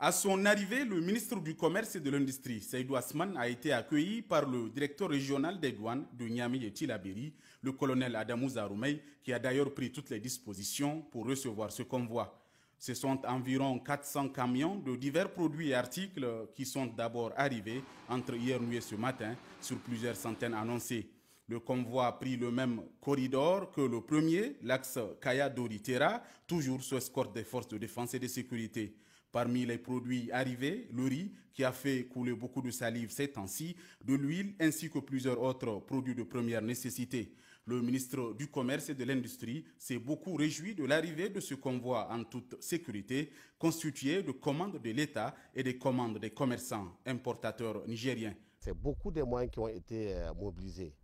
À son arrivée, le ministre du Commerce et de l'Industrie, Seydou Asman, a été accueilli par le directeur régional des douanes de Niamey et Tilabiri, le colonel Adamou Zaroumey, qui a d'ailleurs pris toutes les dispositions pour recevoir ce convoi. Ce sont environ 400 camions de divers produits et articles qui sont d'abord arrivés entre hier nuit et ce matin sur plusieurs centaines annoncées. Le convoi a pris le même corridor que le premier, l'axe Kaya-Doritera, toujours sous escorte des forces de défense et de sécurité. Parmi les produits arrivés, le riz, qui a fait couler beaucoup de salive ces temps-ci, de l'huile ainsi que plusieurs autres produits de première nécessité. Le ministre du Commerce et de l'Industrie s'est beaucoup réjoui de l'arrivée de ce convoi en toute sécurité, constitué de commandes de l'État et des commandes des commerçants importateurs nigériens. C'est beaucoup de moyens qui ont été euh, mobilisés.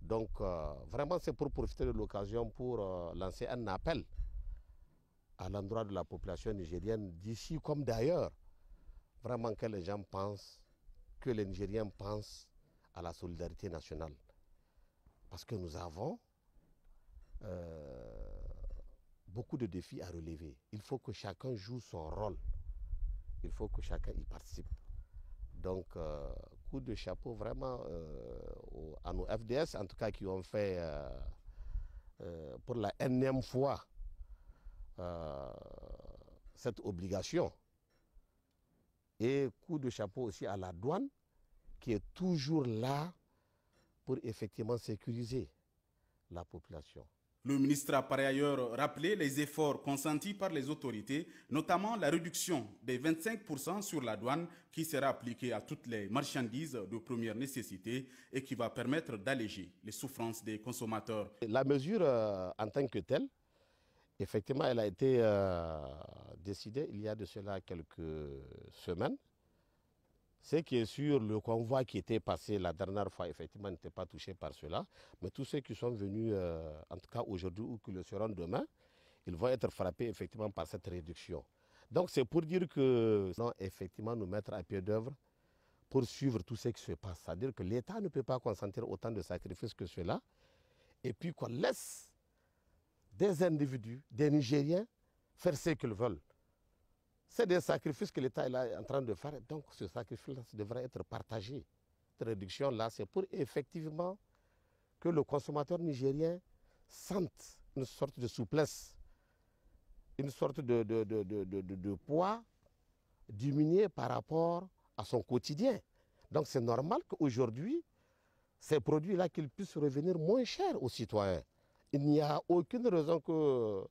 Donc euh, vraiment, c'est pour profiter de l'occasion pour euh, lancer un appel à l'endroit de la population nigérienne, d'ici comme d'ailleurs, vraiment que les gens pensent, que les Nigériens pensent à la solidarité nationale. Parce que nous avons euh, beaucoup de défis à relever. Il faut que chacun joue son rôle. Il faut que chacun y participe. Donc, euh, coup de chapeau vraiment euh, à nos FDS, en tout cas qui ont fait pour la énième fois euh, cette obligation. Et coup de chapeau aussi à la douane, qui est toujours là pour effectivement sécuriser la population. Le ministre a par ailleurs rappelé les efforts consentis par les autorités, notamment la réduction des 25% sur la douane qui sera appliquée à toutes les marchandises de première nécessité et qui va permettre d'alléger les souffrances des consommateurs. La mesure euh, en tant que telle, Effectivement, elle a été euh, décidée il y a de cela quelques semaines. Ce qui est sûr, le convoi qui était passé la dernière fois, effectivement, n'était pas touché par cela. Mais tous ceux qui sont venus, euh, en tout cas aujourd'hui ou qui le seront demain, ils vont être frappés effectivement par cette réduction. Donc c'est pour dire que, non, effectivement, nous mettre à pied d'œuvre pour suivre tout ce qui se passe. C'est-à-dire que l'État ne peut pas consentir autant de sacrifices que cela, et puis qu'on laisse des individus, des Nigériens, faire ce qu'ils veulent. C'est des sacrifices que l'État est en train de faire. Donc ce sacrifice-là devrait être partagé. Cette réduction-là, c'est pour effectivement que le consommateur nigérien sente une sorte de souplesse, une sorte de, de, poids diminué par rapport à son quotidien. Donc c'est normal qu'aujourd'hui, ces produits-là qu'ils puissent revenir moins chers aux citoyens il n'y a aucune raison que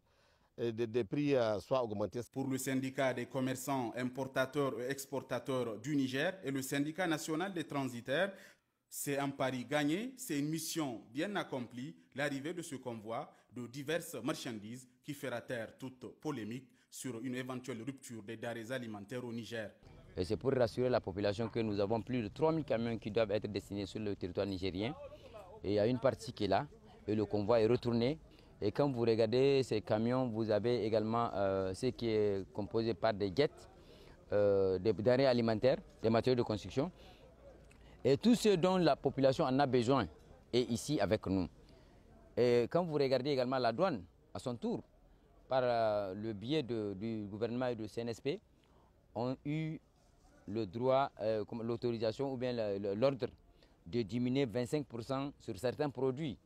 euh, des, prix euh, soient augmentés. Pour le syndicat des commerçants, importateurs et exportateurs du Niger et le syndicat national des transitaires, c'est un pari gagné, c'est une mission bien accomplie, l'arrivée de ce convoi de diverses marchandises qui fera taire toute polémique sur une éventuelle rupture des darés alimentaires au Niger. Et c'est pour rassurer la population que nous avons plus de 3000 camions qui doivent être destinés sur le territoire nigérien. Et il y a une partie qui est là, et le convoi est retourné. Et quand vous regardez ces camions, vous avez également euh, ce qui est composé par des guettes, euh, des denrées alimentaires, des matériaux de construction. Et tout ce dont la population en a besoin est ici avec nous. Et quand vous regardez également la douane, à son tour, par euh, le biais du gouvernement et du CNSP, ont eu le droit, l'autorisation ou bien l'ordre de diminuer 25% sur certains produits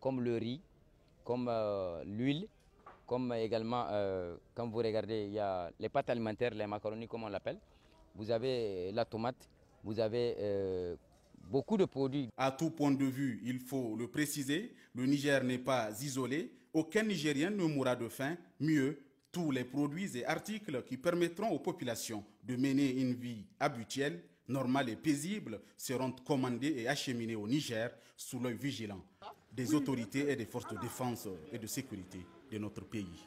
comme le riz, comme euh, l'huile, comme également, euh, quand vous regardez, il y a les pâtes alimentaires, les macaronis, comme on l'appelle. Vous avez la tomate, vous avez euh, beaucoup de produits. À tout point de vue, il faut le préciser, le Niger n'est pas isolé. Aucun Nigérien ne mourra de faim. Mieux, tous les produits et articles qui permettront aux populations de mener une vie habituelle, normale et paisible seront commandés et acheminés au Niger sous l'œil vigilant des autorités et des forces de défense et de sécurité de notre pays.